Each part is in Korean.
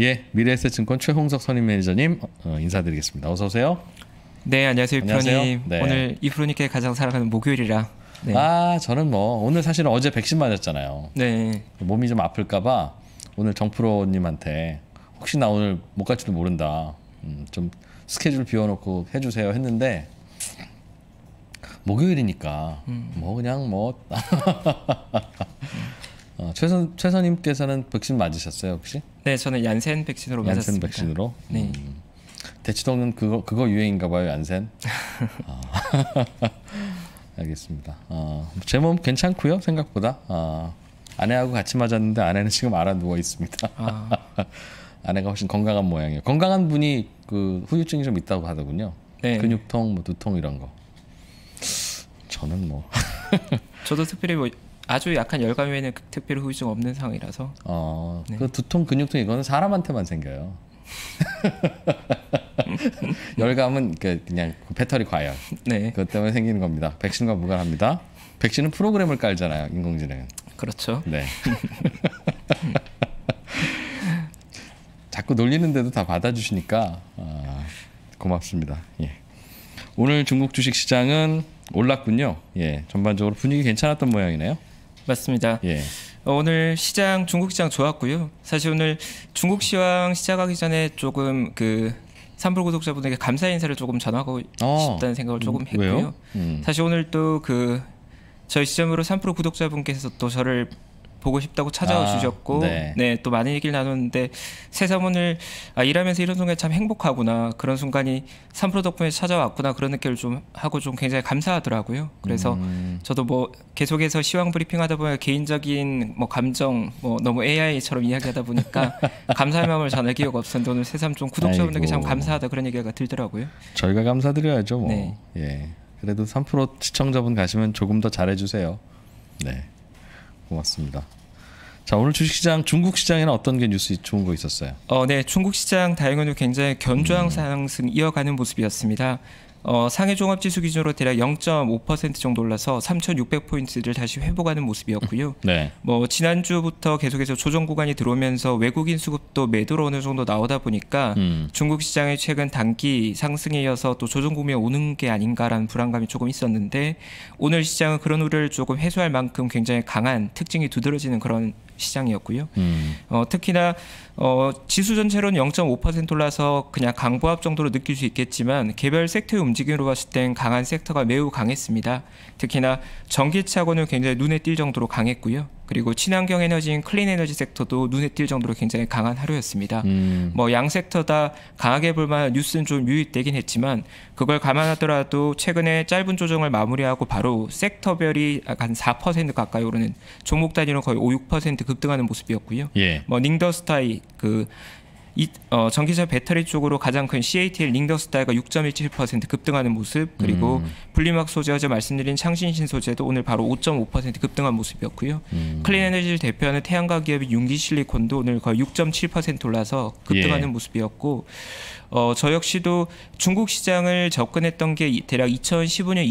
예, 미래에셋증권 최홍석 선임 매니저님 어, 인사드리겠습니다. 어서 오세요. 네, 안녕하세요, 표님. 네. 오늘 이프로님께 가장 사랑하는 목요일이라. 네. 아, 저는 뭐 오늘 사실 어제 백신 맞았잖아요. 네. 몸이 좀 아플까봐 오늘 정프로님한테 혹시 나 오늘 못 갈지도 모른다. 음, 좀 스케줄 비워놓고 해주세요 했는데 목요일이니까 음. 뭐 그냥 뭐 어, 최선 최선님께서는 백신 맞으셨어요 혹시? 네, 저는 얀센 백신으로 얀센 맞았습니다. 백신으로. 네. 음. 대치동은 그거 그거 유행인가봐요 얀센. 어. 알겠습니다. 어, 제몸 괜찮고요 생각보다 어, 아내하고 같이 맞았는데 아내는 지금 알아 누워 있습니다. 아. 아내가 훨씬 건강한 모양이에요. 건강한 분이 그 후유증이 좀 있다고 하더군요. 네. 근육통, 뭐 두통 이런 거. 저는 뭐. 저도 특별히 뭐 아주 약한 열감 외에는 그 특별히 후유증 없는 상황이라서. 어, 네. 그 두통, 근육통 이거는 사람한테만 생겨요. 열감은 그 그냥 그 배터리 과열. 네. 그것 때문에 생기는 겁니다. 백신과 무관합니다. 백신은 프로그램을 깔잖아요, 인공지능은. 그렇죠. 네. 자꾸 놀리는데도 다 받아주시니까 아, 고맙습니다. 예. 오늘 중국 주식 시장은 올랐군요. 예, 전반적으로 분위기 괜찮았던 모양이네요. 맞습니다. 예. 어, 오늘 시장 중국 시장 좋았고요. 사실 오늘 중국 시황 시작하기 전에 조금 그 삼불 구독자분에게 감사 인사를 조금 전하고 아, 싶다는 생각을 음, 조금 했고요. 음. 사실 오늘 또 그 저희 시점으로 삼프로 구독자분께서 또 저를 보고 싶다고 찾아와 아, 주셨고 네. 네. 또 많은 얘기를 나눴는데 새사문을 아 일하면서 이런 순간 참 행복하구나 그런 순간이 삼프로 덕분에 찾아왔구나 그런 느낌을 좀 하고 좀 굉장히 감사하더라고요 그래서 음. 저도 뭐 계속해서 시황 브리핑 하다 보면 개인적인 뭐 감정 뭐 너무 AI처럼 이야기하다 보니까 감사의 마음을 전할 기회가 없었는데 오늘 새삼 좀 구독자분들께 참 감사하다 그런 얘기가 들더라고요 저희가 감사드려야죠 뭐 네. 예. 그래도 3% 시청자분 가시면 조금 더 잘해주세요 네. 고맙습니다. 자 오늘 주식시장 중국 시장에는 어떤 게 뉴스 좋은 거 있었어요? 어네 중국 시장 다행히도 굉장히 견조한 음. 상승 이어가는 모습이었습니다. 어, 상해 종합지수 기준으로 대략 0.5% 정도 올라서 3,600포인트를 다시 회복하는 모습이었고요. 음, 네. 뭐 지난주부터 계속해서 조정 구간이 들어오면서 외국인 수급도 매도로 어느 정도 나오다 보니까 음. 중국 시장의 최근 단기 상승에 이어서 또 조정 구매 오는 게 아닌가라는 불안감이 조금 있었는데 오늘 시장은 그런 우려를 조금 해소할 만큼 굉장히 강한 특징이 두드러지는 그런 시장이었고요. 음. 어, 특히나 어, 지수 전체로는 0.5% 올라서 그냥 강보합 정도로 느낄 수 있겠지만 개별 섹터의 움직임으로 봤을 땐 강한 섹터가 매우 강했습니다. 특히나 전기차고는 굉장히 눈에 띌 정도로 강했고요. 그리고 친환경 에너지인 클린 에너지 섹터도 눈에 띌 정도로 굉장히 강한 하루였습니다. 음. 뭐양 섹터 다 강하게 볼만 뉴스는 좀 유입되긴 했지만 그걸 감안하더라도 최근에 짧은 조정을 마무리하고 바로 섹터별이 한4% 가까이 오르는 종목 단위로 거의 5, 6% 급등하는 모습이었고요. 예. 뭐 닝더스타이 그 이, 어, 전기차 배터리 쪽으로 가장 큰 CATL 링더스타가 6.17% 급등하는 모습 그리고 음. 분리막 소재 어제 말씀드린 창신신 소재도 오늘 바로 5.5% 급등한 모습이었고요. 음. 클린 에너지를 대표하는 태양광 기업인 융기 실리콘도 오늘 거의 6.7% 올라서 급등하는 예. 모습이었고 어, 저 역시도 중국 시장을 접근했던 게 대략 2015년,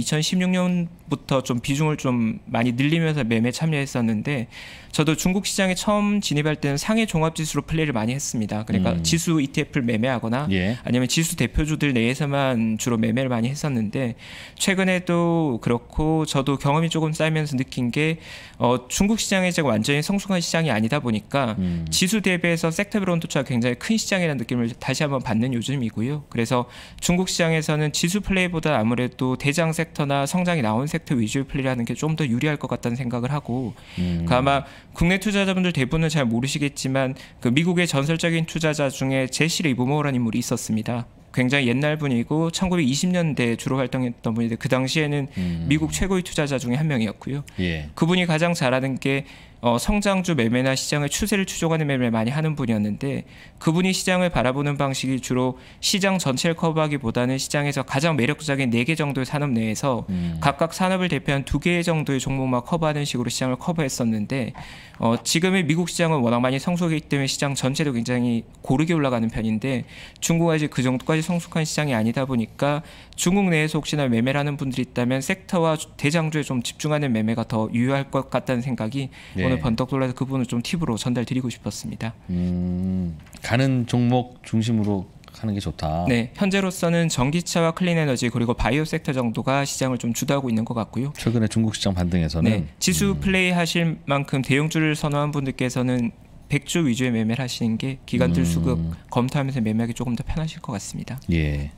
2016년부터 좀 비중을 좀 많이 늘리면서 매매 참여했었는데 저도 중국 시장에 처음 진입할 때는 상해 종합지수로 플레이를 많이 했습니다. 그러니까 음. 지수 ETF를 매매하거나 예. 아니면 지수 대표주들 내에서만 주로 매매를 많이 했었는데 최근에도 그렇고 저도 경험이 조금 쌓이면서 느낀 게 어, 중국 시장이 지금 완전히 성숙한 시장이 아니다 보니까 음. 지수 대비해서 섹터별 온도차가 굉장히 큰 시장이라는 느낌을 다시 한번 받는 요즘 요즘이고요. 그래서 중국 시장에서는 지수 플레이보다 아무래도 대장 섹터나 성장이 나온 섹터 위주의 플레이라는 게 좀 더 유리할 것 같다는 생각을 하고 음. 그 아마 국내 투자자분들 대부분은 잘 모르시겠지만 그 미국의 전설적인 투자자 중에 제시 리브모어라는 인물이 있었습니다. 굉장히 옛날 분이고 1920년대 에 주로 활동했던 분인데 그 당시에는 음. 미국 최고의 투자자 중에 한 명이었고요. 예. 그분이 가장 잘하는 게 어, 성장주 매매나 시장의 추세를 추종하는 매매를 많이 하는 분이었는데 그분이 시장을 바라보는 방식이 주로 시장 전체를 커버하기보다는 시장에서 가장 매력적인 네 개 정도의 산업 내에서 음. 각각 산업을 대표한 두 개 정도의 종목만 커버하는 식으로 시장을 커버했었는데 어, 지금의 미국 시장은 워낙 많이 성숙했기 때문에 시장 전체도 굉장히 고르게 올라가는 편인데 중국은 아직 그 정도까지 성숙한 시장이 아니다 보니까 중국 내에서 혹시나 매매를 하는 분들이 있다면 섹터와 대장주에 좀 집중하는 매매가 더 유효할 것 같다는 생각이 네. 오늘 네. 번떡 돌라서 그 부분을 좀 팁으로 전달드리고 싶었습니다. 음, 가는 종목 중심으로 하는 게 좋다. 네, 현재로서는 전기차와 클린 에너지 그리고 바이오 섹터 정도가 시장을 좀 주도하고 있는 것 같고요. 최근에 중국 시장 반등에서는 네, 지수 음. 플레이 하실 만큼 대형주를 선호한 분들께서는 백주 위주의 매매를 하시는 게 기관들 음. 수급 검토하면서 매매하기 조금 더 편하실 것 같습니다. 예.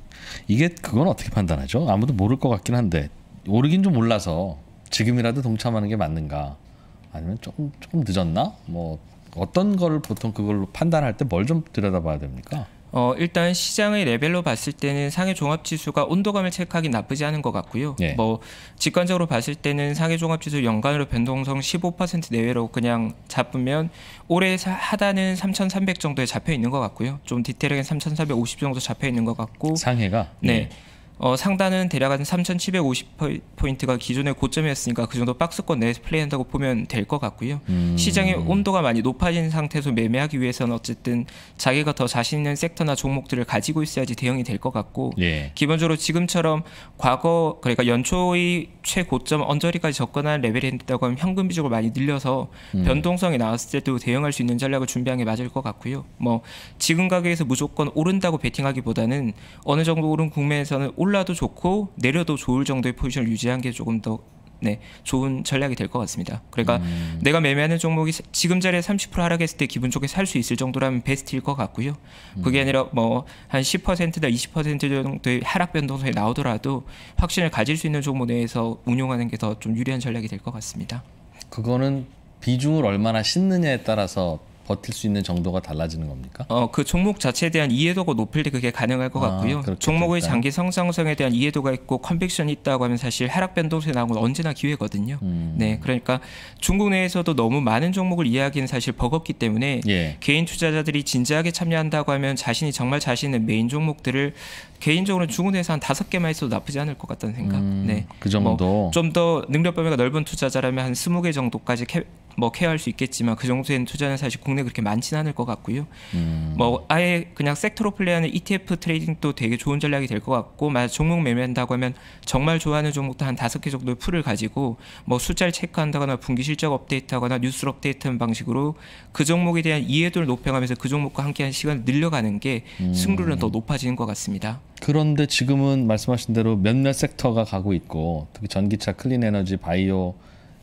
이게 그건 어떻게 판단하죠? 아무도 모를 것 같긴 한데 오르긴 좀 몰라서 지금이라도 동참하는 게 맞는가? 아니면 조금 조금 늦었나? 뭐 어떤 거를 보통 그걸로 판단할 때 뭘 좀 들여다봐야 됩니까? 어, 일단 시장의 레벨로 봤을 때는 상해 종합지수가 온도감을 체크하기 나쁘지 않은 것 같고요. 네. 뭐 직관적으로 봤을 때는 상해 종합지수 연간으로 변동성 15% 내외로 그냥 잡으면 올해 하단은 3,300 정도에 잡혀 있는 것 같고요. 좀 디테일하게 3,450 정도 잡혀 있는 것 같고 상해가 네. 네. 어, 상단은 대략 한 3,750포인트가 기존의 고점이었으니까 그 정도 박스권 내에서 플레이한다고 보면 될 것 같고요. 음. 시장의 온도가 많이 높아진 상태에서 매매하기 위해서는 어쨌든 자기가 더 자신 있는 섹터나 종목들을 가지고 있어야지 대응이 될 것 같고 예. 기본적으로 지금처럼 과거 그러니까 연초의 최고점 언저리까지 접근할 레벨이 된다고 하면 현금 비중을 많이 늘려서 음. 변동성이 나왔을 때도 대응할 수 있는 전략을 준비한 게 맞을 것 같고요. 뭐 지금 가격에서 무조건 오른다고 베팅하기보다는 어느 정도 오른 국면에서는 올 올라도 좋고 내려도 좋을 정도의 포지션을 유지한 게 조금 더 네, 좋은 전략이 될 것 같습니다. 그러니까 음. 내가 매매하는 종목이 지금 자리에 30% 하락했을 때 기분 좋게 살 수 있을 정도라면 베스트일 것 같고요. 그게 음. 아니라 뭐 한 10%나 20% 정도의 하락 변동성이 나오더라도 확신을 가질 수 있는 종목 내에서 운용하는 게 더 좀 유리한 전략이 될 것 같습니다. 그거는 비중을 얼마나 싣느냐에 따라서 버틸 수 있는 정도가 달라지는 겁니까? 어, 그 종목 자체에 대한 이해도가 높을 때 그게 가능할 것 아, 같고요. 종목의 장기 성장성에 대한 이해도가 있고 컨빅션이 있다고 하면 사실 하락 변동세 나온 건 언제나 기회거든요. 음. 네, 그러니까 중국 내에서도 너무 많은 종목을 이해하기는 사실 버겁기 때문에 예. 개인 투자자들이 진지하게 참여한다고 하면 자신이 정말 자신의 메인 종목들을 개인적으로 중국에서 한 다섯 개만 있어도 나쁘지 않을 것 같다는 생각. 음, 네, 그 정도. 뭐 좀더 능력 범위가 넓은 투자자라면 한 스무 개 정도까지 캐, 뭐 케어할 수 있겠지만 그 정도의 투자는 사실 국내 그렇게 많지는 않을 것 같고요. 음. 뭐 아예 그냥 섹터로 플레이하는 ETF 트레이딩도 되게 좋은 전략이 될 것 같고 만약 종목 매매한다고 하면 정말 좋아하는 종목도 한 다섯 개 정도의 풀을 가지고 뭐 숫자를 체크한다거나 분기 실적 업데이트하거나 뉴스 업데이트하는 방식으로 그 종목에 대한 이해도를 높여가면서 그 종목과 함께하는 시간을 늘려가는 게 음. 승률은 더 높아지는 것 같습니다. 그런데 지금은 말씀하신 대로 몇몇 섹터가 가고 있고 특히 전기차, 클린 에너지, 바이오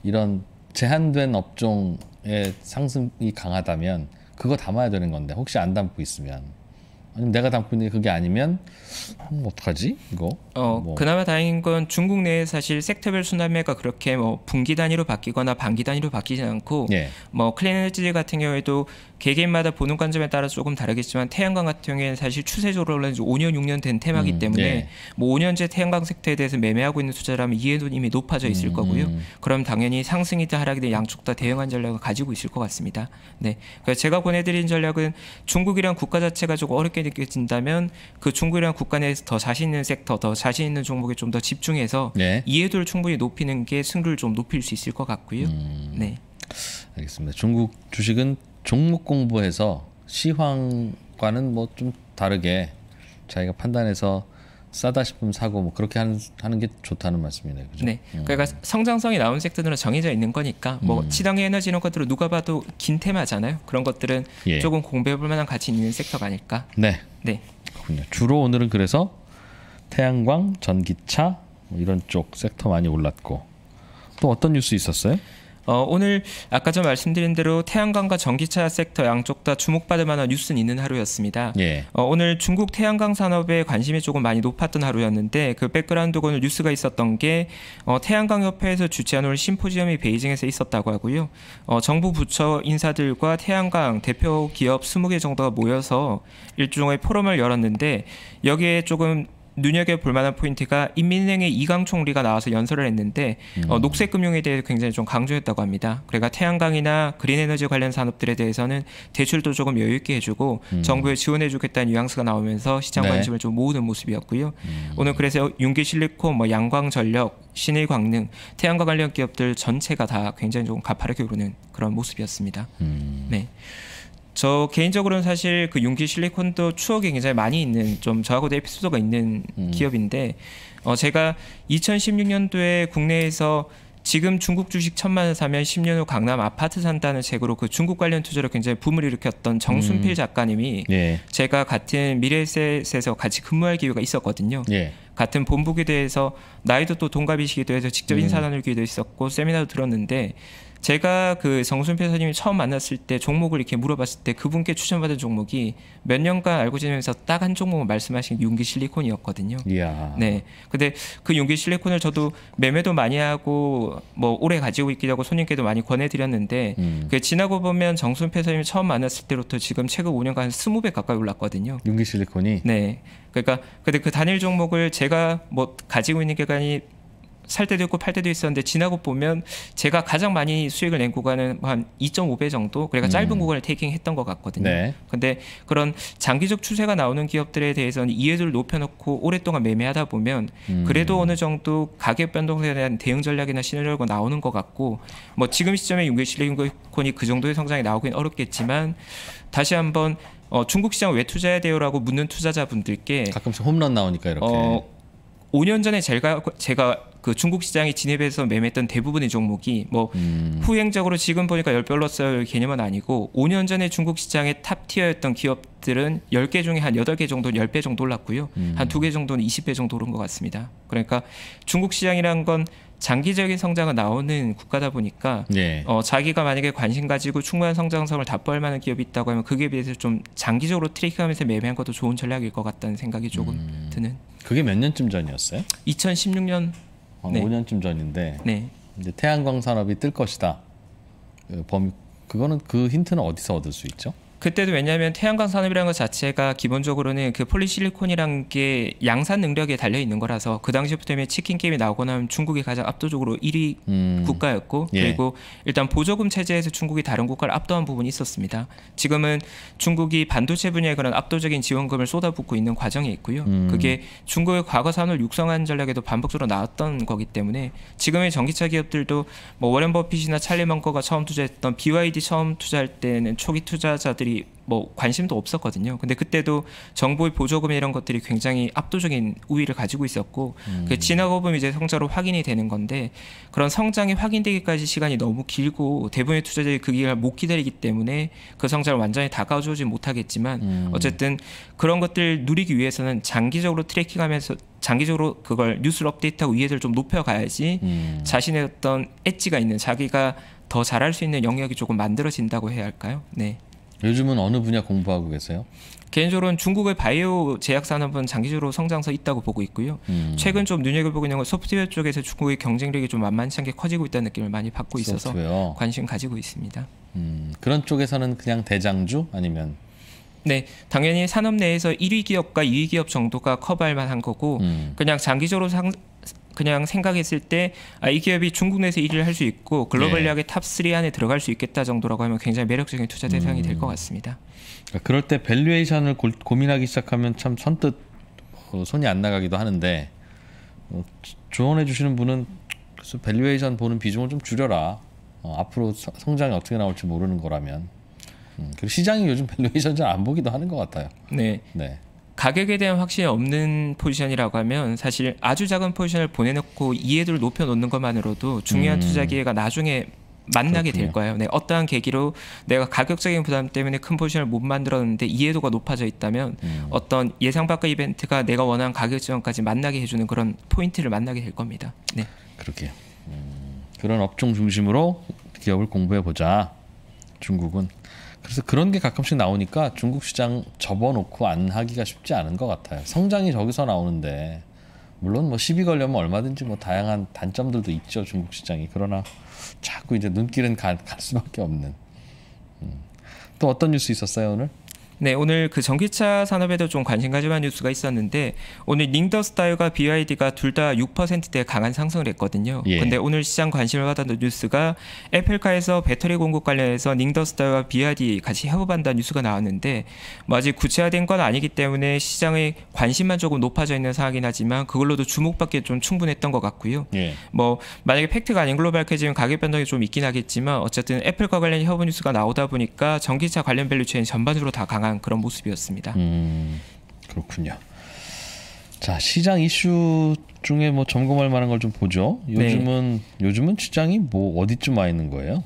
이런 제한된 업종의 상승이 강하다면 그거 담아야 되는 건데 혹시 안 담고 있으면 내가 담고 있는 게 그게 아니면 음, 어떡하지 이거? 어 뭐. 그나마 다행인 건 중국 내에 사실 섹터별 순환매가 그렇게 뭐 분기 단위로 바뀌거나 반기 단위로 바뀌지 않고 예. 뭐 클린에너지 같은 경우에도 개개인마다 보는 관점에 따라 조금 다르겠지만 태양광 같은 경우에는 사실 추세적으로 올라온 지 5년 6년 된 테마이기 음, 때문에 예. 뭐 5년째 태양광 섹터에 대해서 매매하고 있는 투자라면 이해도는 이미 높아져 있을 음, 거고요. 음. 그럼 당연히 상승이든 하락이든 양쪽 다 대응한 전략을 가지고 있을 것 같습니다. 네, 그래서 제가 보내드린 전략은 중국이란 국가 자체가 조금 어렵게 해결진다면 그 중국이란 국가 내에서 더 자신 있는 섹터, 더 자신 있는 종목에 좀 더 집중해서 네. 이해도를 충분히 높이는 게 승률을 좀 높일 수 있을 것 같고요. 음, 네. 알겠습니다. 중국 주식은 종목 공부해서 시황과는 뭐 좀 다르게 자기가 판단해서 싸다 싶으면 사고 뭐 그렇게 하는, 하는 게 좋다는 말씀이네요. 그죠? 네. 음. 그러니까 성장성이 나온 섹터들은 정해져 있는 거니까 뭐 음. 친환경 에너지 이런 것들은 누가 봐도 긴 테마잖아요. 그런 것들은 예. 조금 공부해 볼 만한 가치 있는 섹터가 아닐까? 네. 네. 그렇군요. 주로 오늘은 그래서 태양광, 전기차 뭐 이런 쪽 섹터 많이 올랐고 또 어떤 뉴스 있었어요? 어, 오늘 아까 좀 말씀드린 대로 태양광과 전기차 섹터 양쪽 다 주목받을 만한 뉴스는 있는 하루였습니다. 예. 어, 오늘 중국 태양광 산업에 관심이 조금 많이 높았던 하루였는데 그백그라운드 오늘 뉴스가 있었던 게 어, 태양광 협회에서 주최한 오늘 심포지엄이 베이징에서 있었다고 하고요. 어, 정부 부처 인사들과 태양광 대표 기업 20개 정도가 모여서 일종의 포럼을 열었는데 여기에 조금 눈여겨볼 만한 포인트가 인민은행의 이강 총리가 나와서 연설을 했는데 어, 음. 어, 녹색 금융에 대해 굉장히 좀 강조했다고 합니다. 그러니까 태양광이나 그린 에너지 관련 산업들에 대해서는 대출도 조금 여유 있게 해주고 음. 정부에 지원해주겠다는 뉘앙스가 나오면서 시장 네. 관심을 좀 모으는 모습이었고요. 음. 오늘 그래서 윤기 실리콘, 뭐 양광전력, 신일광능, 태양광 관련 기업들 전체가 다 굉장히 좀 가파르게 오르는 그런 모습이었습니다. 음. 네. 저 개인적으로는 사실 그융기 실리콘도 추억이 굉장히 많이 있는 좀 저하고도 에피소드가 있는 음. 기업인데 어 제가 2016년도에 국내에서 지금 중국 주식 천만을 사면 10년 후 강남 아파트 산다는 책으로 그 중국 관련 투자를 굉장히 붐을 일으켰던 정순필 음. 작가님이 예. 제가 같은 미래셋에서 같이 근무할 기회가 있었거든요. 예. 같은 본부기대에서 나이도 또 동갑이시기도 해서 직접 음. 인사 나누기도 했었고 세미나도 들었는데 제가 그 정순표 선생님이 처음 만났을 때 종목을 이렇게 물어봤을 때 그분께 추천받은 종목이 몇 년간 알고 지내면서 딱 한 종목을 말씀하신 용기 실리콘이었거든요. 이야. 네. 근데 그 용기 실리콘을 저도 매매도 많이 하고 뭐 오래 가지고 있기도 하고 손님께도 많이 권해드렸는데 음. 그 지나고 보면 정순표 선생님이 처음 만났을 때부터 지금 최근 5년간 한 20배 가까이 올랐거든요. 용기 실리콘이? 네. 그러니까 근데 그 단일 종목을 제가 뭐 가지고 있는 기간이 살 때도 있고 팔 때도 있었는데 지나고 보면 제가 가장 많이 수익을 낸 구간은 한 2.5배 정도 그러니까 짧은 구간을 테이킹했던 것 같거든요. 네. 근데 그런 장기적 추세가 나오는 기업들에 대해서는 이해도를 높여놓고 오랫동안 매매하다 보면 음. 그래도 어느 정도 가격 변동에 대한 대응 전략이나 시나리오가 나오는 것 같고 뭐 지금 시점에 용계실리권이그 정도의 성장이 나오긴 어렵겠지만 다시 한번 어, 중국 시장 왜 투자해야 돼요라고 묻는 투자자분들께 가끔씩 홈런 나오니까 이렇게 어, 5년 전에 제가 제가 그 중국 시장에 진입해서 매매했던 대부분의 종목이 뭐 음. 후행적으로 지금 보니까 열별로서 개념은 아니고 5년 전에 중국 시장의 탑티어였던 기업들은 10개 중에 한 8개 정도 10배 정도 올랐고요. 음. 한 2개 정도는 20배 정도 오른 것 같습니다. 그러니까 중국 시장이란 건 장기적인 성장은 나오는 국가다 보니까 네. 어, 자기가 만약에 관심 가지고 충분한 성장성을 답보할 만한 기업이 있다고 하면 그게 비해서 좀 장기적으로 트레이킹하면서 매매한 것도 좋은 전략일 것 같다는 생각이 조금 음. 드는. 그게 몇 년쯤 전이었어요? 2016년 한 네. 5년쯤 전인데 네. 이제 태양광 산업이 뜰 것이다. 그 범 그거는 그 힌트는 어디서 얻을 수 있죠? 그때도 왜냐하면 태양광 산업이라는 것 자체가 기본적으로는 그 폴리실리콘이란 게 양산 능력에 달려 있는 거라서 그 당시부터 이 치킨 게임이 나오고 나면 중국이 가장 압도적으로 1위 음. 국가였고 예. 그리고 일단 보조금 체제에서 중국이 다른 국가를 압도한 부분이 있었습니다. 지금은 중국이 반도체 분야에 그런 압도적인 지원금을 쏟아붓고 있는 과정에 있고요. 음. 그게 중국의 과거 산업을 육성한 전략에도 반복적으로 나왔던 거기 때문에 지금의 전기차 기업들도 뭐 워렌 버핏이나 찰리 먼커가 처음 투자했던 BYD 처음 투자할 때는 초기 투자자들이 사람들이 뭐 관심도 없었거든요. 근데 그때도 정부의 보조금 이런 것들이 굉장히 압도적인 우위를 가지고 있었고 음. 그진화고보 이제 성으로 확인이 되는 건데 그런 성장이 확인되기까지 시간이 너무 길고 대부분의 투자자들이 그 기간을 못 기다리기 때문에 그 성장을 완전히 다가오지 못하겠지만 음. 어쨌든 그런 것들을 누리기 위해서는 장기적으로 트래킹하면서 장기적으로 그걸 뉴스를 업데이트하고 이해를 좀 높여가야지 음. 자신의 어떤 엣지가 있는 자기가 더 잘할 수 있는 영역이 조금 만들어진다고 해야 할까요? 네. 요즘은 어느 분야 공부하고 계세요? 개인적으로는 중국의 바이오 제약 산업은 장기적으로 성장세 있다고 보고 있고요. 음. 최근 좀 눈여겨보고 있는 건 소프트웨어 쪽에서 중국의 경쟁력이 좀 만만치 않게 커지고 있다는 느낌을 많이 받고 있어서 소프트웨어. 관심 가지고 있습니다. 음. 그런 쪽에서는 그냥 대장주 아니면 네, 당연히 산업 내에서 1위 기업과 2위 기업 정도가 커버할 만한 거고 음. 그냥 장기적으로 상, 그냥 생각했을 때 아, 이 기업이 중국 내에서 1위를 할수 있고 글로벌리하게 네. 탑3 안에 들어갈 수 있겠다 정도라고 하면 굉장히 매력적인 투자 음. 대상이 음. 될것 같습니다. 그러니까 그럴 때 밸류에이션을 고, 고민하기 시작하면 참 선뜻 어, 손이 안 나가기도 하는데 어, 조언해 주시는 분은 그래서 밸류에이션 보는 비중을 좀 줄여라. 어, 앞으로 서, 성장이 어떻게 나올지 모르는 거라면. 음, 그리고 시장이 요즘 밸류에이션 잘 안 보기도 하는 것 같아요. 네. 네. 가격에 대한 확신이 없는 포지션이라고 하면 사실 아주 작은 포지션을 보내놓고 이해도를 높여놓는 것만으로도 중요한 음. 투자 기회가 나중에 만나게 그렇군요. 될 거예요. 네, 어떠한 계기로 내가 가격적인 부담 때문에 큰 포지션을 못 만들었는데 이해도가 높아져 있다면 음. 어떤 예상 밖의 이벤트가 내가 원하는 가격 지원까지 만나게 해주는 그런 포인트를 만나게 될 겁니다. 네. 그렇게 음, 그런 업종 중심으로 기업을 공부해 보자. 중국은 그래서 그런 게 가끔씩 나오니까 중국 시장 접어놓고 안 하기가 쉽지 않은 것 같아요. 성장이 저기서 나오는데 물론 뭐 시비 걸려면 얼마든지 뭐 다양한 단점들도 있죠 중국 시장이 그러나 자꾸 이제 눈길은 갈, 갈 수밖에 없는 음. 또 어떤 뉴스 있었어요 오늘? 네, 오늘 그 전기차 산업에도 좀 관심 가져만 뉴스가 있었는데 오늘 닝더스타일과 BYD가 둘 다 6%대 강한 상승을 했거든요. 예. 근데 오늘 시장 관심을 받았던 뉴스가 애플카에서 배터리 공급 관련해서 닝더스타일과 BYD 같이 협업한다는 뉴스가 나왔는데 뭐 아직 구체화된 건 아니기 때문에 시장의 관심만 조금 높아져 있는 상황이긴 하지만 그걸로도 주목받기에 좀 충분했던 것 같고요. 예. 뭐 만약에 팩트가 아닌 걸로 밝혀지면 가격 변동이 좀 있긴 하겠지만 어쨌든 애플과 관련 협업 뉴스가 나오다 보니까 전기차 관련 밸류체인 전반적으로 다 강한 당한 그런 모습이었습니다. 음, 그렇군요. 자 시장 이슈 중에 뭐 점검할 만한 걸 좀 보죠. 네. 요즘은 네. 요즘은 시장이 뭐 어디쯤 와 있는 거예요?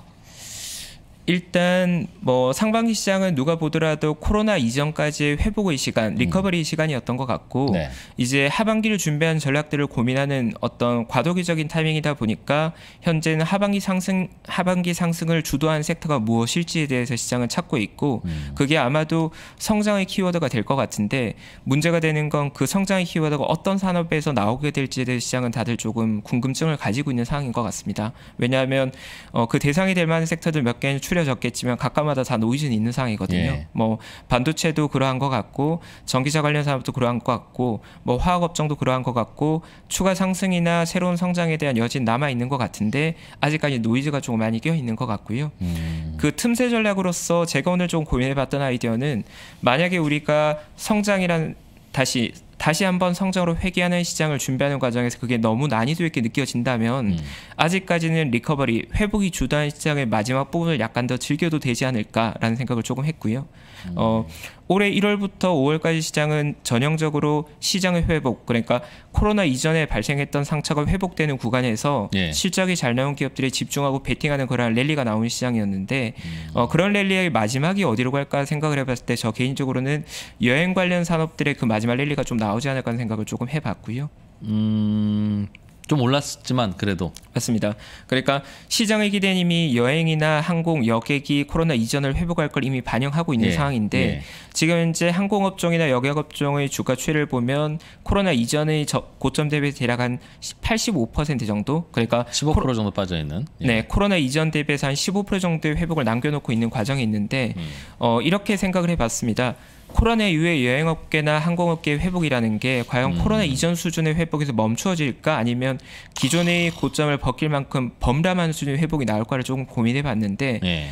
일단 뭐 상반기 시장은 누가 보더라도 코로나 이전까지의 회복의 시간, 음. 리커버리 음. 시간이었던 것 같고 네. 이제 하반기를 준비한 전략들을 고민하는 어떤 과도기적인 타이밍이다 보니까 현재는 하반기 상승 하반기 상승을 주도한 섹터가 무엇일지에 대해서 시장은 찾고 있고 음. 그게 아마도 성장의 키워드가 될 것 같은데 문제가 되는 건 그 성장의 키워드가 어떤 산업에서 나오게 될지에 대해 시장은 다들 조금 궁금증을 가지고 있는 상황인 것 같습니다. 왜냐하면 어, 그 대상이 될 만한 섹터들 몇 개는 추려졌겠지만 각각마다 다 노이즈는 있는 상이거든요. 황 예. 뭐 반도체도 그러한 것 같고 전기차 관련 산업도 그러한 것 같고 뭐 화학 업종도 그러한 것 같고 추가 상승이나 새로운 성장에 대한 여진 남아 있는 것 같은데 아직까지 노이즈가 조금 많이 껴 있는 것 같고요. 음. 그 틈새 전략으로서 제가 오늘 좀 고민해봤던 아이디어는 만약에 우리가 성장이란 다시 다시 한번 성장으로 회귀하는 시장을 준비하는 과정에서 그게 너무 난이도 있게 느껴진다면 음. 아직까지는 리커버리 회복이 주도한 시장의 마지막 부분을 약간 더 즐겨도 되지 않을까라는 생각을 조금 했고요. 음. 어, 올해 1월부터 5월까지 시장은 전형적으로 시장의 회복, 그러니까 코로나 이전에 발생했던 상처가 회복되는 구간에서 예. 실적이 잘 나온 기업들이 집중하고 베팅하는 그런 랠리가 나온 시장이었는데 음. 어, 그런 랠리의 마지막이 어디로 갈까 생각을 해봤을 때 저 개인적으로는 여행 관련 산업들의 그 마지막 랠리가 좀 나오지 않을까 하는 생각을 조금 해봤고요. 음, 좀 올랐지만 그래도 맞습니다. 그러니까 시장의 기대님이 여행이나 항공 여객이 코로나 이전을 회복할 걸 이미 반영하고 있는 예, 상황인데 예. 지금 현재 항공업종이나 여객업종의 주가 추이를 보면 코로나 이전의 저, 고점 대비 대략 한 85% 정도 그러니까 15% 코로, 정도 빠져 있는 예. 네 코로나 이전 대비해서 한15% 정도의 회복을 남겨놓고 있는 과정이 있는데 음. 어, 이렇게 생각을 해봤습니다. 코로나 이후에 여행업계나 항공업계의 회복이라는 게 과연 음. 코로나 이전 수준의 회복에서 멈추어질까 아니면 기존의 고점을 벗길 만큼 범람한 수준의 회복이 나올까를 조금 고민해 봤는데 네. 예.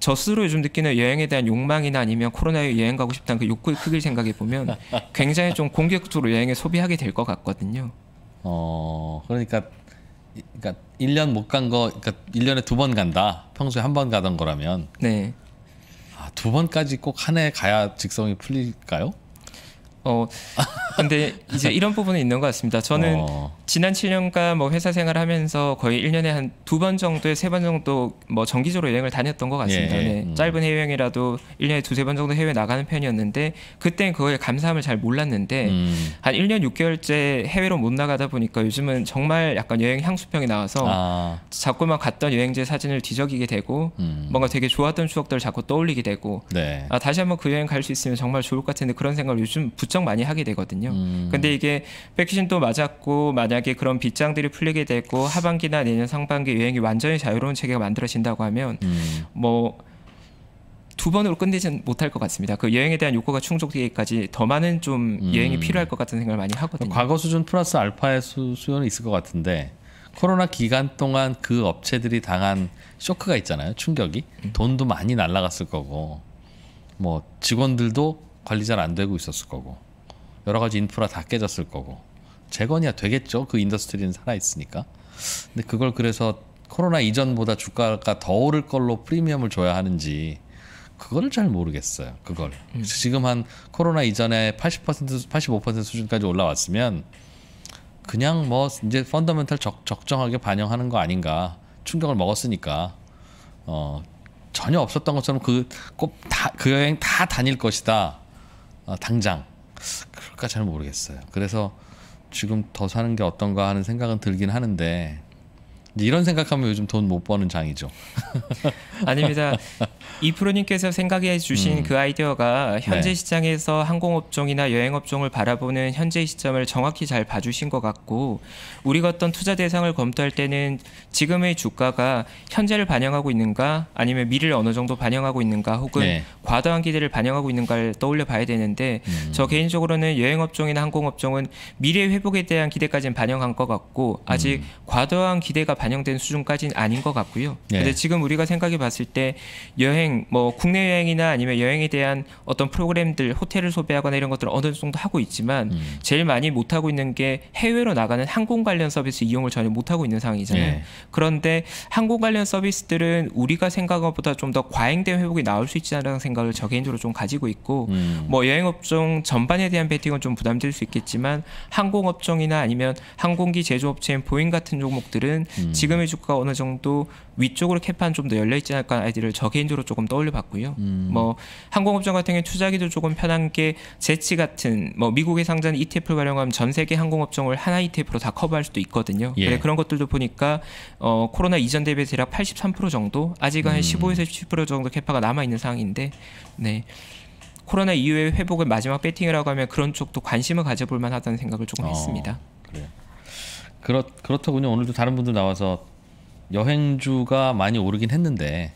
저 스스로 요즘 느끼는 여행에 대한 욕망이나 아니면 코로나에 여행 가고 싶다는 그 욕구의 크기를 생각해 보면 굉장히 좀 공격적으로 여행에 소비하게 될 것 같거든요. 어, 그러니까 그러니까 1년 못 간 거 그러니까 1년에 두 번 간다. 평소에 한 번 가던 거라면. 네. 두 번까지 꼭 한 해 가야 직성이 풀릴까요? 어 근데 이제 이런 부분은 있는 것 같습니다. 저는 어. 지난 7년간 뭐 회사 생활하면서 거의 1년에 한 두 번 정도에 세 번 정도 뭐 정기적으로 여행을 다녔던 것 같습니다. 예, 예. 네. 음. 짧은 해외여행이라도 1년에 두세 번 정도 해외 나가는 편이었는데 그땐 그거에 감사함을 잘 몰랐는데 음. 한 1년 6개월째 해외로 못 나가다 보니까 요즘은 정말 약간 여행 향수병이 나와서 아. 자꾸만 갔던 여행지 사진을 뒤적이게 되고 음. 뭔가 되게 좋았던 추억들을 자꾸 떠올리게 되고 네. 아, 다시 한번 그 여행 갈 수 있으면 정말 좋을 것 같은데 그런 생각을 요즘 부 걱정 많이 하게 되거든요. 음. 근데 이게 백신도 맞았고 만약에 그런 빗장들이 풀리게 되고 하반기나 내년 상반기 유행이 완전히 자유로운 체계가 만들어진다고 하면 음. 뭐두 번으로 끝내진 못할 것 같습니다. 그 여행에 대한 욕구가 충족되기까지 더 많은 좀 음. 여행이 필요할 것 같은 생각을 많이 하거든요. 과거 수준 플러스 알파의 수, 수요는 있을 것 같은데 코로나 기간 동안 그 업체들이 당한 쇼크가 있잖아요. 충격이 음. 돈도 많이 날라갔을 거고 뭐 직원들도 관리 잘 안 되고 있었을 거고 여러 가지 인프라 다 깨졌을 거고 재건이야 되겠죠. 그 인더스트리는 살아 있으니까. 근데 그걸 그래서 코로나 이전보다 주가가 더 오를 걸로 프리미엄을 줘야 하는지 그거를 잘 모르겠어요. 그걸 음. 지금 한 코로나 이전에 80% 85% 수준까지 올라왔으면 그냥 뭐 이제 펀더멘탈 적, 적정하게 반영하는 거 아닌가 충격을 먹었으니까 어 전혀 없었던 것처럼 그 꼭 다그 그 여행 다 다닐 것이다 어, 당장 그럴까 잘 모르겠어요. 그래서 지금 더 사는 게 어떤가 하는 생각은 들긴 하는데 이런 생각하면 요즘 돈 못 버는 장이죠. 아닙니다. 이프로님께서 생각해 주신 음. 그 아이디어가 현재 네. 시장에서 항공업종이나 여행업종을 바라보는 현재 시점을 정확히 잘 봐주신 것 같고 우리가 어떤 투자 대상을 검토할 때는 지금의 주가가 현재를 반영하고 있는가 아니면 미래를 어느 정도 반영하고 있는가 혹은 네. 과도한 기대를 반영하고 있는가를 떠올려 봐야 되는데 음. 저 개인적으로는 여행업종이나 항공업종은 미래 회복에 대한 기대까지는 반영한 것 같고 아직 음. 과도한 기대가 반영된 수준까지는 아닌 것 같고요. 네. 근데 지금 우리가 생각해 봤을 때 여행 여행 뭐 국내 여행이나 아니면 여행에 대한 어떤 프로그램들 호텔을 소비하거나 이런 것들을 어느 정도 하고 있지만 음. 제일 많이 못 하고 있는 게 해외로 나가는 항공 관련 서비스 이용을 전혀 못 하고 있는 상황이잖아요. 네. 그런데 항공 관련 서비스들은 우리가 생각보다 좀 더 과잉된 회복이 나올 수 있다는 지않 생각을 저 개인적으로 좀 가지고 있고 음. 뭐 여행 업종 전반에 대한 베팅은 좀 부담될 수 있겠지만 항공 업종이나 아니면 항공기 제조업체인 보잉 같은 종목들은 음. 지금의 주가 어느 정도 위쪽으로 캡판 좀더 열려 있지 않을까 아이디를 저 개인적으로 조금 떠올려 봤고요. 음. 뭐 항공업종 같은 경우 투자기도 조금 편한 게 제치 같은 뭐 미국의 상장 ETF를 활용하면 전 세계 항공업종을 하나 ETF로 다 커버할 수도 있거든요. 예. 그래 그런 것들도 보니까 어 코로나 이전 대비 대략 83% 정도 아직 한 음. 15에서 10% 정도 캡파가 남아 있는 상황인데 네. 코로나 이후의 회복을 마지막 배팅이라고 하면 그런 쪽도 관심을 가져볼 만하다는 생각을 조금 어, 했습니다. 그래 그렇 그렇더군요. 오늘도 다른 분들 나와서 여행주가 많이 오르긴 했는데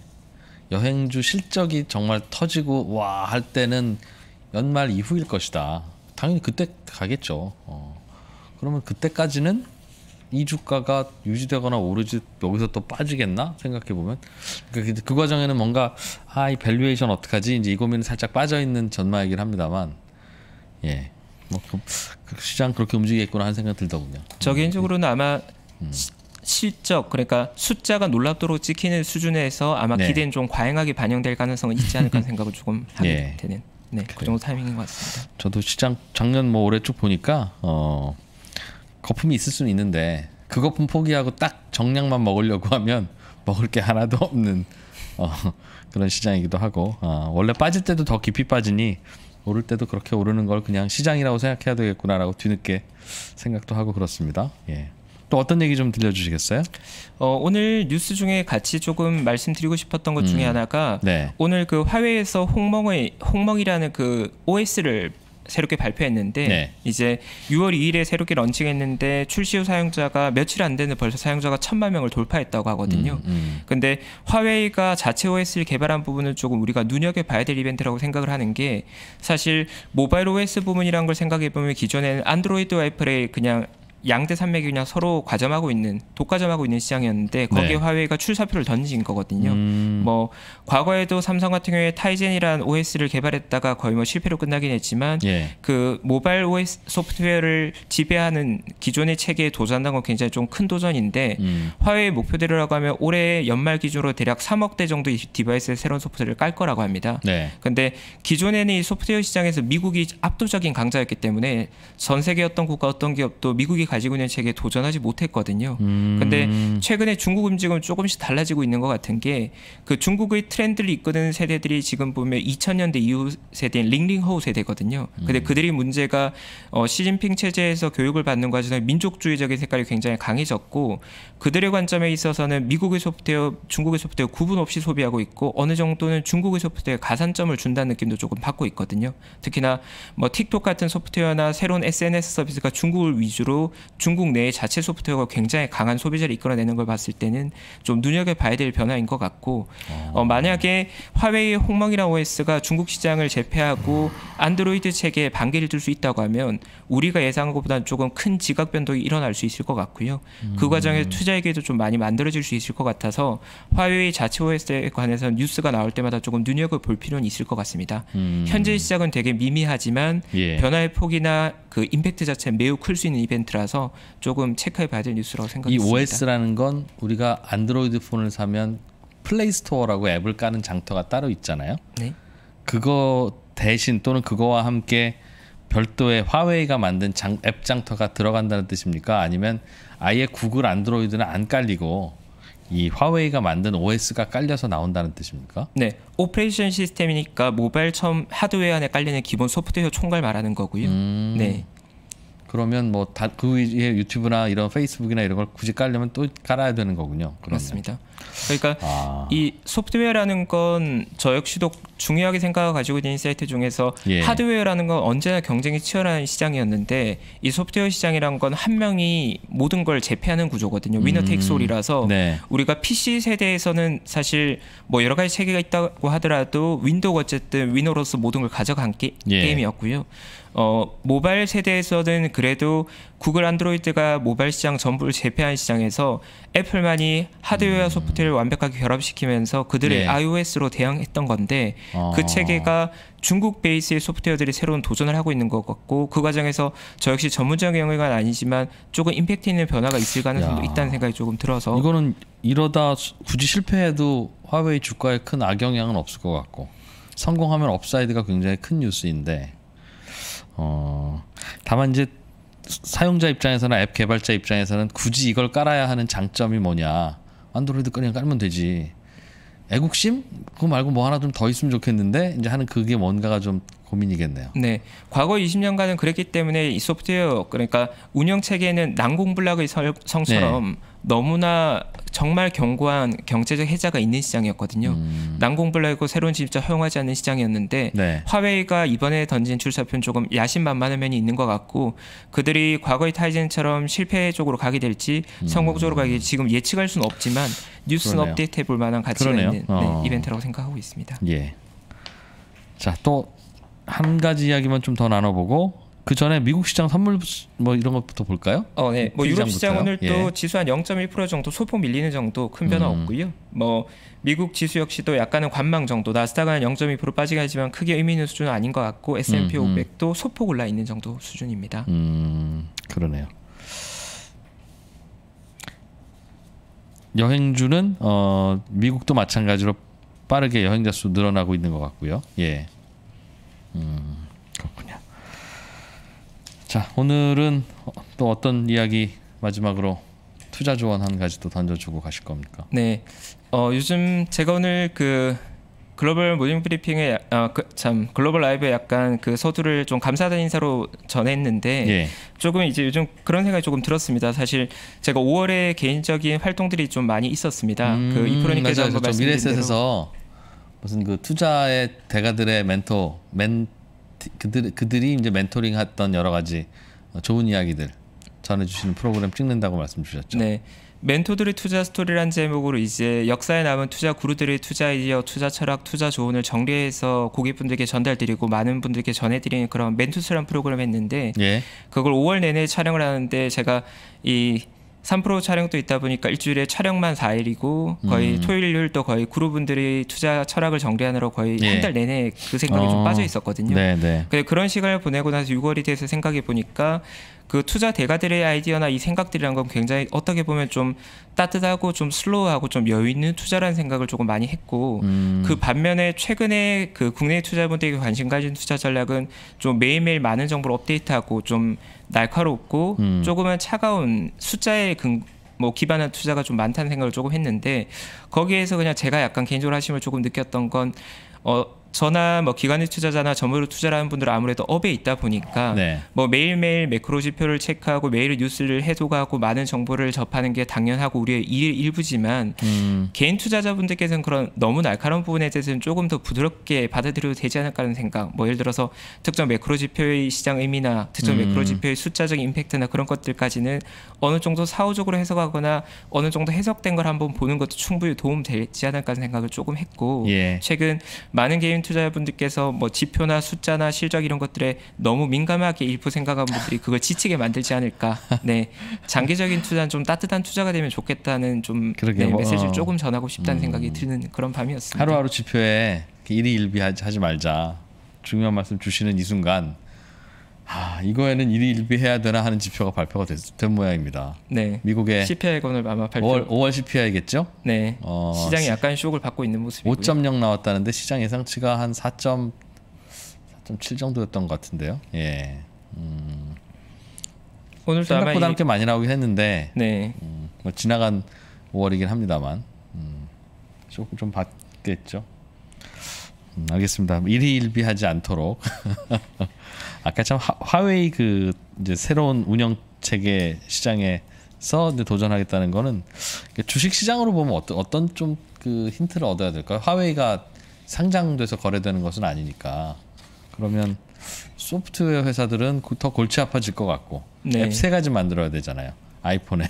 여행주 실적이 정말 터지고 와 할 때는 연말 이후일 것이다. 당연히 그때 가겠죠. 어. 그러면 그때까지는 이 주가가 유지되거나 오르지 여기서 또 빠지겠나 생각해 보면 그그 그러니까 그 과정에는 뭔가 아 이 밸류에이션 어떡하지 이제 이 고민은 살짝 빠져 있는 전망이긴 합니다만 예. 뭐그 그 시장 그렇게 움직이겠구나 하는 생각 들더군요. 저 개인적으로는 아마 음. 음. 실적 그러니까 숫자가 놀랍도록 찍히는 수준에서 아마 네. 기대는 좀 과잉하게 반영될 가능성은 있지 않을까 생각을 조금 하게 네. 되는 네, 그 정도 타이밍인 것 같습니다. 저도 시장 작년 뭐 올해 쭉 보니까 어, 거품이 있을 수는 있는데 그 거품 포기하고 딱 정량만 먹으려고 하면 먹을 게 하나도 없는 어, 그런 시장이기도 하고 어, 원래 빠질 때도 더 깊이 빠지니 오를 때도 그렇게 오르는 걸 그냥 시장이라고 생각해야 되겠구나라고 뒤늦게 생각도 하고 그렇습니다. 예. 또 어떤 얘기 좀 들려주시겠어요? 어, 오늘 뉴스 중에 같이 조금 말씀드리고 싶었던 것 중에 음. 하나가 네. 오늘 그 화웨이에서 홍멍의 홍멍이라는 그 OS를 새롭게 발표했는데 네. 이제 6월 2일에 새롭게 런칭했는데 출시 후 사용자가 며칠 안 되는 벌써 사용자가 천만 명을 돌파했다고 하거든요. 음, 음. 근데 화웨이가 자체 OS를 개발한 부분을 조금 우리가 눈여겨 봐야 될 이벤트라고 생각을 하는 게 사실 모바일 OS 부분이란 걸 생각해 보면 기존에는 안드로이드와 애플의 그냥 양대 산맥이 그냥 서로 과점하고 있는 독과점하고 있는 시장이었는데 거기에 네. 화웨이가 출사표를 던진 거거든요. 음. 뭐 과거에도 삼성 같은 경우에 타이젠이란 OS를 개발했다가 거의 뭐 실패로 끝나긴 했지만 예. 그 모바일 OS 소프트웨어를 지배하는 기존의 체계에 도전한 건 굉장히 좀 큰 도전인데 음. 화웨이 목표대로라고 하면 올해 연말 기준으로 대략 3억 대 정도 디바이스의 새로운 소프트를 웨어깔 거라고 합니다. 네. 근데 기존에는 이 소프트웨어 시장에서 미국이 압도적인 강자였기 때문에 전 세계 어떤 국가 어떤 기업도 미국이 가지고 있는 책에 도전하지 못했거든요. 음. 근데 최근에 중국 음식은 조금씩 달라지고 있는 것 같은 게 그 중국의 트렌드를 이끄는 세대들이 지금 보면 2000년대 이후 세대인 링링호우 세대거든요. 근데 음. 그들이 문제가 어, 시진핑 체제에서 교육을 받는 과정에 민족주의적인 색깔이 굉장히 강해졌고 그들의 관점에 있어서는 미국의 소프트웨어, 중국의 소프트웨어 구분 없이 소비하고 있고 어느 정도는 중국의 소프트웨어 가산점을 준다는 느낌도 조금 받고 있거든요. 특히나 뭐 틱톡 같은 소프트웨어나 새로운 SNS 서비스가 중국을 위주로 중국 내 자체 소프트웨어가 굉장히 강한 소비자를 이끌어내는 걸 봤을 때는 좀 눈여겨봐야 될 변화인 것 같고 어, 만약에 화웨이의 홍멍이라 OS가 중국 시장을 제패하고 안드로이드 체계에 반기를 들 수 있다고 하면 우리가 예상한 것보다는 조금 큰 지각 변동이 일어날 수 있을 것 같고요. 그 음. 과정에 투자에게도 좀 많이 만들어질 수 있을 것 같아서 화웨이 자체 OS에 관해서 는 뉴스가 나올 때마다 조금 눈여겨볼 필요는 있을 것 같습니다. 음. 현재 시작은 되게 미미하지만 예. 변화의 폭이나 그 임팩트 자체는 매우 클 수 있는 이벤트라 많아서 조금 체크해 봐야 될 뉴스라고 생각합니다. 이 OS라는 건 우리가 안드로이드 폰을 사면 플레이 스토어라고 앱을 까는 장터가 따로 있잖아요. 네. 그거 대신 또는 그거와 함께 별도의 화웨이가 만든 장, 앱 장터가 들어간다는 뜻입니까? 아니면 아예 구글 안드로이드는 안 깔리고 이 화웨이가 만든 OS가 깔려서 나온다는 뜻입니까? 네, 오퍼레이션 시스템이니까 모바일 처음 하드웨어 안에 깔리는 기본 소프트웨어 총괄 말하는 거고요. 음. 네. 그러면 뭐 다 그 위에 유튜브나 이런 페이스북이나 이런 걸 굳이 깔려면 또 깔아야 되는 거군요. 그렇습니다. 그러니까 아. 이 소프트웨어라는 건 저 역시도 중요하게 생각을 가지고 있는 사이트 중에서 예. 하드웨어라는 건 언제나 경쟁이 치열한 시장이었는데 이 소프트웨어 시장이란 건 한 명이 모든 걸 제패하는 구조거든요. 위너 테이크스 이라서 우리가 PC 세대에서는 사실 뭐 여러 가지 체계가 있다고 하더라도 윈도우 어쨌든 위너로서 모든 걸 가져간 게, 예. 게임이었고요. 어, 모바일 세대에서는 그래도 구글 안드로이드가 모바일 시장 전부를 제패한 시장에서 애플만이 하드웨어와 음. 소프트웨어를 완벽하게 결합시키면서 그들의 네. iOS로 대항했던 건데 어. 그 체계가 중국 베이스의 소프트웨어들이 새로운 도전을 하고 있는 것 같고 그 과정에서 저 역시 전문적인 영역은 아니지만 조금 임팩트 있는 변화가 있을 가능성도 야. 있다는 생각이 조금 들어서 이거는 이러다 굳이 실패해도 화웨이 주가에 큰 악영향은 없을 것 같고 성공하면 업사이드가 굉장히 큰 뉴스인데 어 다만 이제 사용자 입장에서나 앱 개발자 입장에서는 굳이 이걸 깔아야 하는 장점이 뭐냐. 안드로이드 그냥 깔면 되지. 애국심? 그거 말고 뭐 하나 좀 더 있으면 좋겠는데 이제 하는 그게 뭔가가 좀 고민이겠네요. 네, 과거 20년간은 그랬기 때문에 이 소프트웨어 그러니까 운영 체계는 난공불락의 성처럼 네. 너무나 정말 견고한 경제적 해자가 있는 시장이었거든요. 음. 난공불락이고 새로운 진입자 허용하지 않는 시장이었는데 네. 화웨이가 이번에 던진 출사표는 조금 야심만만한 면이 있는 것 같고 그들이 과거의 타이젠처럼 실패 쪽으로 가게 될지 음. 성공적으로 가게 될지 지금 예측할 수는 없지만 뉴스는 업데이트해 볼 만한 가치가 그러네요. 있는 네, 어. 이벤트라고 생각하고 있습니다. 예. 자또 한 가지 이야기만 좀 더 나눠보고 그 전에 미국 시장 선물 뭐 이런 것부터 볼까요? 어, 네. 뭐 유럽 시장 오늘 또 예. 지수 한 0.1% 정도 소폭 밀리는 정도 큰 변화 음. 없고요. 뭐 미국 지수 역시도 약간은 관망 정도. 나스닥은 0.2% 빠지긴 하지만 크게 의미 있는 수준은 아닌 것 같고 S&P 음, 500도 음. 소폭 올라 있는 정도 수준입니다. 음, 그러네요. 여행주는 어, 미국도 마찬가지로 빠르게 여행자 수 늘어나고 있는 것 같고요. 예. 그렇군요. 자, 오늘은 또 어떤 이야기 마지막으로 투자 조언 한 가지 또 던져주고 가실 겁니까? 네, 어, 요즘 제가 오늘 그 글로벌 모닝 브리핑에 아, 그, 참 글로벌 라이브에 약간 그 서두를 좀감사하다 인사로 전했는데 예. 조금 이제 요즘 그런 생각이 조금 들었습니다. 사실 제가 5월에 개인적인 활동들이 좀 많이 있었습니다. 그 음, 그 이프로님께서 말씀드린 미래셋에서 무슨 그 투자의 대가들의 멘토 멘 그들 그들이 이제 멘토링했던 여러 가지 어, 좋은 이야기들 전해주시는 프로그램 찍는다고 말씀 주셨죠. 네. 멘토들의 투자 스토리란 제목으로 이제 역사에 남은 투자 구루들의 투자 이어 투자 철학, 투자 조언을 정리해서 고객분들께 전달드리고 많은 분들께 전해드리는 그런 멘토스란 프로그램 했는데 예. 그걸 5월 내내 촬영을 하는데 제가 이 3프로 촬영도 있다 보니까 일주일에 촬영만 4일이고 거의 음. 토요일도 거의 그룹분들이 투자 철학을 정리하느라 거의 예. 한달 내내 그 생각이 어. 좀 빠져 있었거든요. 네네. 그런데 네. 그런 시간을 보내고 나서 6월이 돼서 생각해 보니까 그 투자 대가들의 아이디어나 이 생각들이란 건 굉장히 어떻게 보면 좀 따뜻하고 좀 슬로우하고 좀 여유 있는 투자라는 생각을 조금 많이 했고 음. 그 반면에 최근에 그 국내 투자분들에게 관심 가진 투자 전략은 좀 매일매일 많은 정보를 업데이트하고 좀 날카롭고 음. 조금은 차가운 숫자에 근, 뭐 기반한 투자가 좀 많다는 생각을 조금 했는데 거기에서 그냥 제가 약간 개인적으로 하심을 조금 느꼈던 건 어, 저나 뭐 기관의 투자자나 점으로 투자를 하는 분들은 아무래도 업에 있다 보니까 네. 뭐 매일매일 매크로 지표를 체크하고 매일 뉴스를 해소하고 많은 정보를 접하는 게 당연하고 우리의 일, 일부지만 음. 개인 투자자분들께서는 그런 너무 날카로운 부분에 대해서는 조금 더 부드럽게 받아들여도 되지 않을까 하는 생각 뭐 예를 들어서 특정 매크로 지표의 시장 의미나 특정 음. 매크로 지표의 숫자적인 임팩트나 그런 것들까지는 어느 정도 사후적으로 해석하거나 어느 정도 해석된 걸 한번 보는 것도 충분히 도움 되지 않을까 하는 생각을 조금 했고 예. 최근 많은 개인 개인 투자자분들께서 뭐 지표나 숫자나 실적 이런 것들에 너무 민감하게 일부 생각한 분들이 그걸 지치게 만들지 않을까. 네. 장기적인 투자는 좀 따뜻한 투자가 되면 좋겠다는 좀 네, 메시지를 어. 조금 전하고 싶다는 음. 생각이 드는 그런 밤이었습니다. 하루하루 지표에 일희일비하지 말자. 중요한 말씀 주시는 이 순간 아, 이거에는 일일비해야 되나 하는 지표가 발표가 됐, 된 모양입니다. 네. 미국의 CPI건을 아마 발표 5월, 5월 CPI겠죠? 네. 어, 시장이 약간 쇼크를 받고 있는 모습이고요. 5.0 나왔다는데 시장 예상치가 한 4. 7 정도였던 것 같은데요. 예. 음, 오늘도 생각보다 아마 이 많이 나오긴 했는데 네. 음, 뭐 지나간 5월이긴 합니다만 음, 조금 좀 받겠죠. 음, 알겠습니다. 일희일비하지 않도록 아까 참화 웨이그 이제 새로운 운영 체계 시장에서 이제 도전하겠다는 거는 주식 시장으로 보면 어떤 어떤 좀 그 힌트를 얻어야 될까요? 화웨이가 상장돼서 거래되는 것은 아니니까 그러면 소프트웨어 회사들은 더 골치 아파질 것 같고 네. 앱세 가지 만들어야 되잖아요. 아이폰 앱.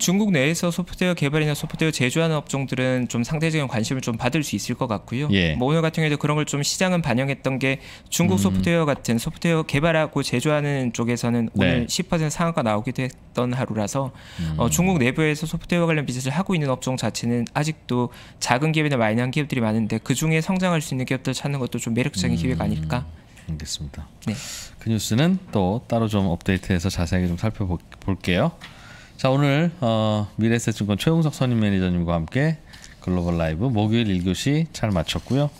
중국 내에서 소프트웨어 개발이나 소프트웨어 제조하는 업종들은 좀 상대적인 관심을 좀 받을 수 있을 것 같고요. 예. 뭐 오늘 같은 경우에도 그런 걸 좀 시장은 반영했던 게 중국 음. 소프트웨어 같은 소프트웨어 개발하고 제조하는 쪽에서는 네. 오늘 10% 상한가 나오기도 했던 하루라서 어, 음. 어, 중국 내부에서 소프트웨어 관련 비즈니스를 하고 있는 업종 자체는 아직도 작은 기업이나 마이너한 기업들이 많은데 그 중에 성장할 수 있는 기업들 찾는 것도 좀 매력적인 음. 기회가 아닐까 알겠습니다. 네. 그 뉴스는 또 따로 좀 업데이트해서 자세하게 좀 살펴볼게요. 자 오늘 어, 미래에셋증권 최용석 선임 매니저님과 함께 글로벌 라이브 목요일 1교시 잘 마쳤고요.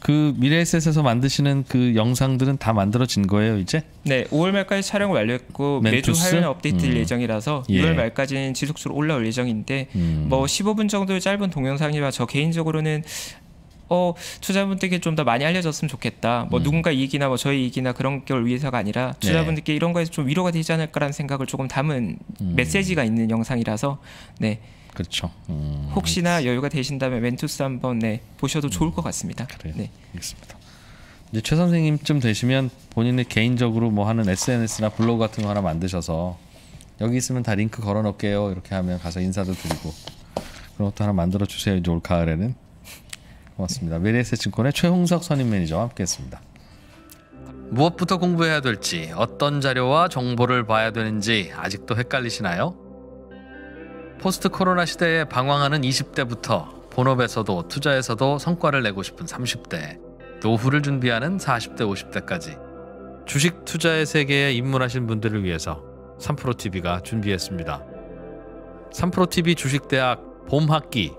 그 미래에셋에서 만드시는 그 영상들은 다 만들어진 거예요 이제? 네 5월 말까지 촬영을 완료했고 멘투스? 매주 화요일 업데이트될 음. 예정이라서 예. 6월 말까지는 지속적으로 올라올 예정인데 음. 뭐 15분 정도의 짧은 동영상이라 저 개인적으로는 어, 투자분들께 좀 더 많이 알려졌으면 좋겠다. 뭐 음. 누군가 이익이나 뭐 저희 이익이나 그런 걸 위해서가 아니라 네. 투자분들께 네. 이런 거에서 좀 위로가 되지 않을까라는 생각을 조금 담은 음. 메시지가 있는 영상이라서 네. 그렇죠. 음. 혹시나 여유가 되신다면 멘투스 한번 네, 보셔도 음. 좋을 것 같습니다. 그래요. 네. 알겠습니다. 이제 최 선생님쯤 되시면 본인의 개인적으로 뭐 하는 SNS나 블로그 같은 거 하나 만드셔서 여기 있으면 다 링크 걸어 놓을게요. 이렇게 하면 가서 인사도 드리고 그런 것도 하나 만들어 주세요. 이제 올 가을에는. 고맙습니다. 메리에셋증권의 최홍석 선임 매니저와 함께했습니다. 무엇부터 공부해야 될지, 어떤 자료와 정보를 봐야 되는지 아직도 헷갈리시나요? 포스트 코로나 시대에 방황하는 20대부터 본업에서도 투자에서도 성과를 내고 싶은 30대, 노후를 준비하는 40대, 50대까지 주식 투자의 세계에 입문하신 분들을 위해서 3프로TV가 준비했습니다. 3프로TV 주식대학 봄학기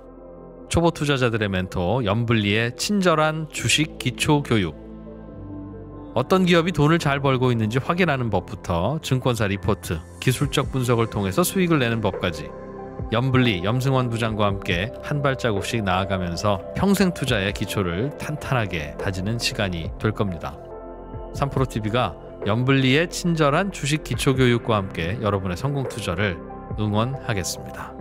초보 투자자들의 멘토 연블리의 친절한 주식 기초 교육. 어떤 기업이 돈을 잘 벌고 있는지 확인하는 법부터 증권사 리포트, 기술적 분석을 통해서 수익을 내는 법까지 염블리, 염승원 부장과 함께 한 발자국씩 나아가면서 평생 투자의 기초를 탄탄하게 다지는 시간이 될 겁니다. 삼프로TV가 염블리의 친절한 주식 기초 교육과 함께 여러분의 성공 투자를 응원하겠습니다.